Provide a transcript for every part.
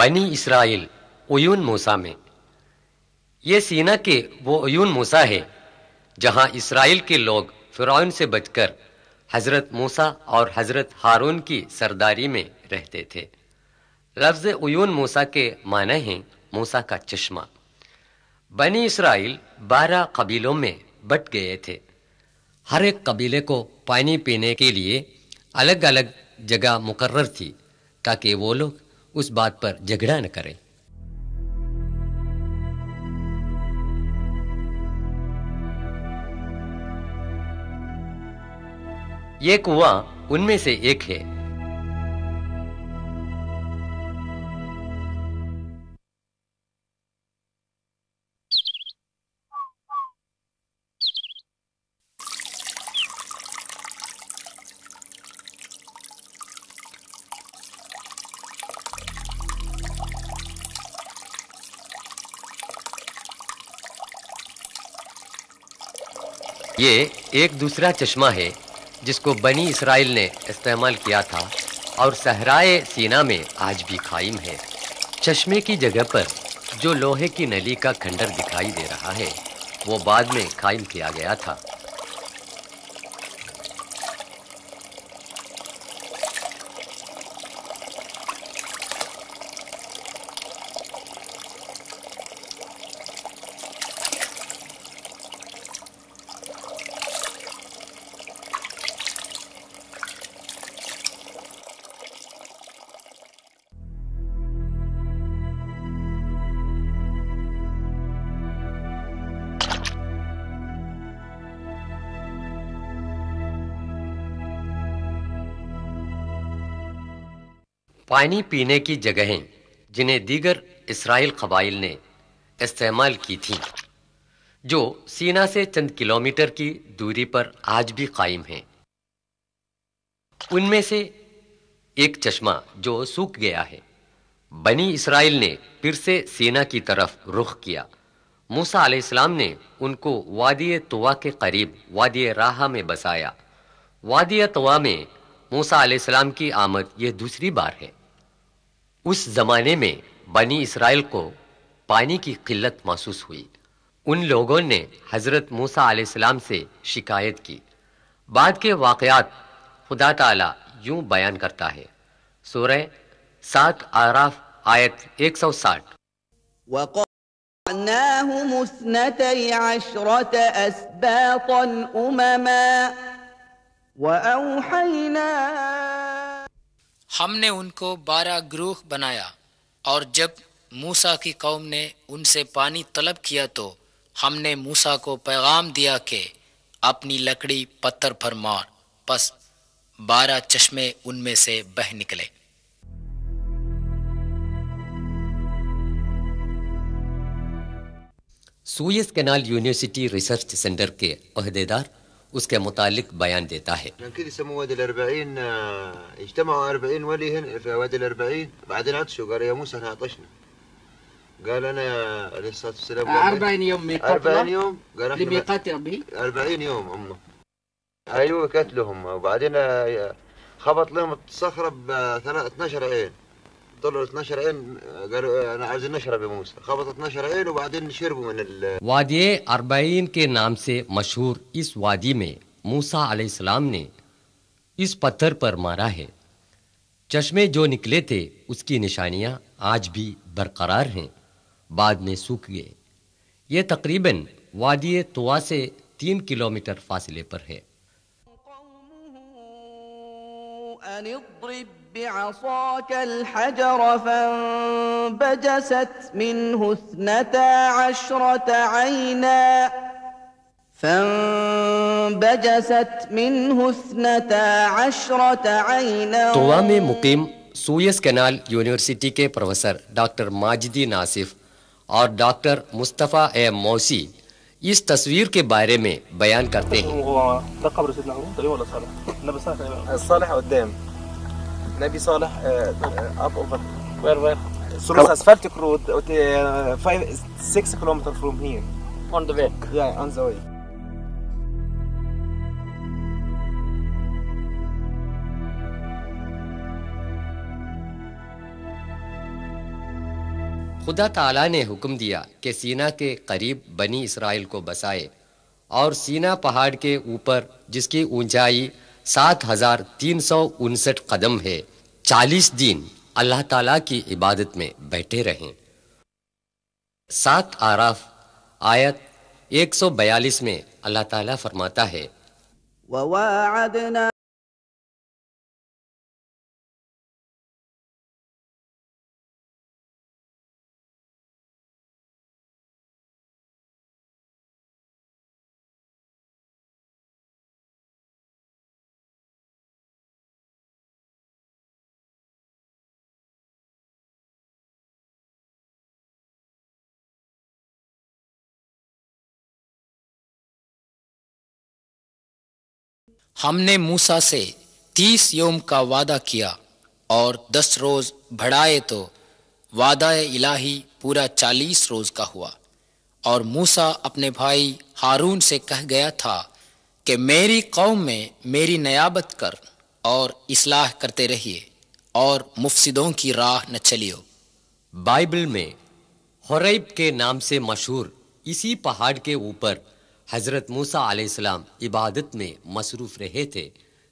बनी इसराइल उयून मूसा में ये सीना के वो उयून मूसा है जहां इसराइल के लोग फिरौन से बचकर हजरत मूसा और हजरत हारून की सरदारी में रहते थे लफ्ज उयून मूसा के माने हैं मूसा का चश्मा बनी इसराइल बारह कबीलों में बट गए थे हर एक कबीले को पानी पीने के लिए अलग अलग जगह मुकर्र थी ताकि वो लोग उस बात पर झगड़ा न करें ये कुआं उनमें से एक है ये एक दूसरा चश्मा है जिसको बनी इसराइल ने इस्तेमाल किया था और सहराए सीना में आज भी कायम है चश्मे की जगह पर जो लोहे की नली का खंडर दिखाई दे रहा है वो बाद में कायम किया गया था पानी पीने की जगहें जिन्हें दीगर इसराइल कबाइल ने इस्तेमाल की थी जो सीना से चंद किलोमीटर की दूरी पर आज भी कायम हैं उनमें से एक चश्मा जो सूख गया है बनी इसराइल ने फिर से सीना की तरफ रुख किया मूसा आलाम ने उनको वादिय तोवा के करीब वादिय राह में बसाया वादिय तोवा में मूसा आलाम की आमद यह दूसरी बार है उस जमाने में बनी इसराइल को पानी की किल्लत महसूस हुई उन लोगों ने हजरत मूसा आलाम से शिकायत की बाद के वाकयात खुदा ताला यूं बयान करता है सूरह सात आराफ आयत एक सौ साठ وقعناهم وأوحينا हमने उनको बारह ग्रूह बनाया और जब मूसा की कौम ने उनसे पानी तलब किया तो हमने मूसा को पैगाम दिया कि अपनी लकड़ी पत्थर पर मार बस बारह चश्मे उनमें से बह निकले Suez Canal University Research Centre के अहदेदार उसके मुतालिक बयान देता है كده يسموه وادي الأربعين آه، اجتمعوا أربعين ولي هنا في وادي الأربعين بعدين عطشوا قال يا موسى احنا عطشنا قال أنا عليه الصلاة والسلام 40 يوم ميقات يوم قال احنا لميقات يوم أمه أيوه قتلهم وبعدين آه، خبط لهم الصخرة ب 12 عين له 12 عين قالوا انا عايزين نشرب يا موسى خبط 12 عين وبعدين شربوا من ال وادي 40 के नाम से मशहूर इस वादी में मूसा अलैहि सलाम ने इस पत्थर पर मारा है चश्मे जो निकले थे उसकी निशानियां आज भी बरकरार हैं बाद में सूख गए ये तकरीबन वादी तुआ से तीन किलोमीटर फासले पर है بعصاك الحجر فانبجست منه اثنتا عشرة عينا فانبجست منه اثنتا عشرة عينا طوام مقيم سويس كنال يونيورسيتي كي بروفيسور دكتور ماجدي ناصف اور دكتور مصطفى اي موسي اس تصویر کے بارے میں بیان کرتے ہیں صالح قدام نبي صالح اب اوفر وير وير where through asphaltic road, uh, five six kilometer from here. On the way. Yeah, खुदा ताला ने हुक्म दिया कि सीना के करीब बनी इसराइल को बसाए और सीना पहाड़ के ऊपर जिसकी ऊंचाई सात हजार तीन सौ उनसठ कदम है चालीस दिन अल्लाह ताला की इबादत में बैठे रहें सात आराफ आयत एक सौ बयालीस में अल्लाह ताला फरमाता है हमने मूसा से तीस योम का वादा किया और दस रोज बढ़ाए तो वादा इलाही पूरा चालीस रोज का हुआ और मूसा अपने भाई हारून से कह गया था कि मेरी कौम में मेरी नयाबत कर और इसलाह करते रहिए और मुफसदों की राह न चलियो बाइबल में हरेब के नाम से मशहूर इसी पहाड़ के ऊपर हज़रत मूसा आलाम इबादत में मसरूफ़ रहे थे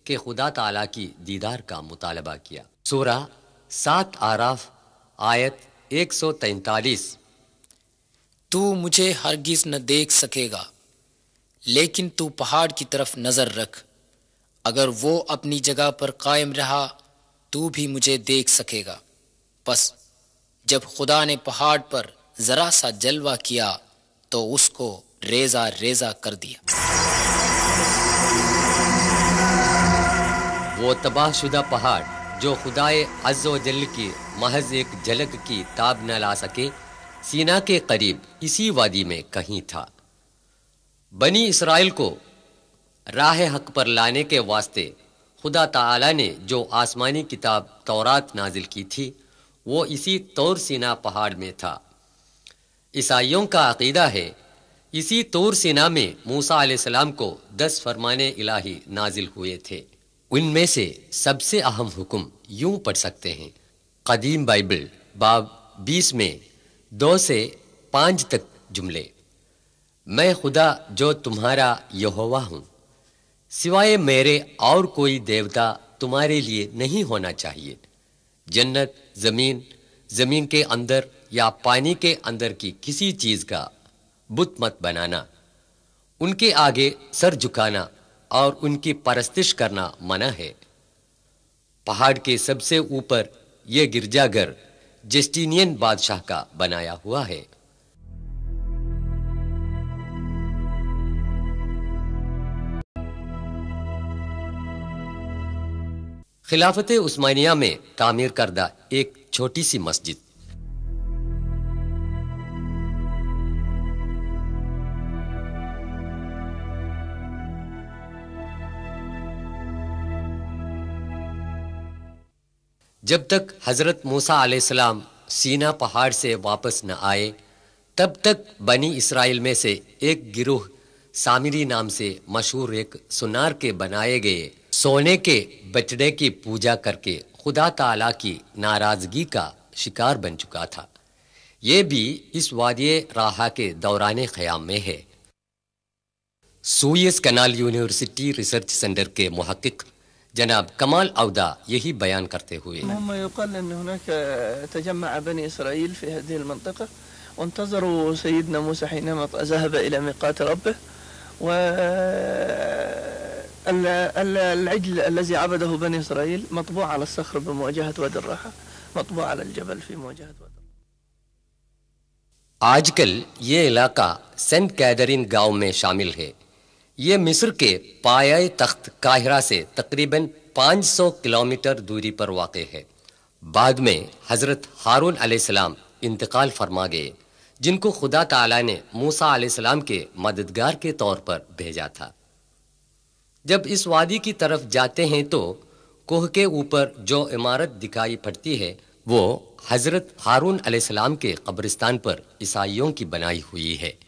कि खुदा ताला की दीदार का मुतालबा किया सोरा सात आराफ आयत एक सौ तैतालीस तू मुझे हरगिज़ न देख सकेगा लेकिन तू पहाड़ की तरफ नज़र रख अगर वो अपनी जगह पर कायम रहा तू भी मुझे देख सकेगा बस जब खुदा ने पहाड़ पर ज़रा सा जलवा किया तो उसको रेजा रेजा कर दिया वो तबाहशुदा पहाड़ जो खुदाए अज्जो जल की महज एक झलक की ताब न ला सके सीना के करीब इसी वादी में कहीं था बनी इसराइल को राह हक पर लाने के वास्ते खुदा ताला ने जो आसमानी किताब तौरात नाजिल की थी वो इसी तौर सीना पहाड़ में था ईसाइयों का अकीदा है इसी तौर सेना में मूसा आसमाम को दस फरमाने इलाही नाजिल हुए थे उनमें से सबसे अहम हुक्म यूं पढ़ सकते हैं कदीम बाइबल बाब बीस में दो से पाँच तक जुमले मैं खुदा जो तुम्हारा यहोवा हूँ सिवाय मेरे और कोई देवता तुम्हारे लिए नहीं होना चाहिए जन्नत ज़मीन ज़मीन के अंदर या पानी के अंदर की किसी चीज़ का बुत मत बनाना उनके आगे सर झुकाना और उनकी परस्तिश करना मना है पहाड़ के सबसे ऊपर यह गिरजाघर जेस्टिनियन बादशाह का बनाया हुआ है खिलाफत उस्मानिया में तामीर करदा एक छोटी सी मस्जिद जब तक हज़रत मूसा आसमाम सीना पहाड़ से वापस न आए तब तक बनी इसराइल में से एक गिरोह सामिरी नाम से मशहूर एक सुनार के बनाए गए सोने के बचड़े की पूजा करके खुदा ताला की नाराज़गी का शिकार बन चुका था ये भी इस वादिय राहा के दौरान ख़याम में है Suez Canal University Research Centre के महक़ جناب كمال أودا يهي بيان करते हुए مما يقال أن هناك تجمع بني إسرائيل في هذه المنطقة وانتظروا سيدنا موسى حينما ذهب إلى ميقات ربه و العجل الذي عبده بني إسرائيل مطبوع على الصخر بمواجهة وادي الراحة مطبوع على الجبل في مواجهة وادي الراحة کل یہ علاقہ सेंट کیدرین گاؤں میں شامل ہے ये मिस्र के पाया तख्त काहिरा से तकरीबन 500 किलोमीटर दूरी पर वाक़ है बाद में हज़रत हारून आसमाम इंतकाल फरमा गए जिनको खुदा तला ने मूसा आलाम के मददगार के तौर पर भेजा था जब इस वादी की तरफ जाते हैं तो कोह के ऊपर जो इमारत दिखाई पड़ती है वो हज़रत हारून आसमाम के कब्रिस्तान पर ईसाइयों की बनाई हुई है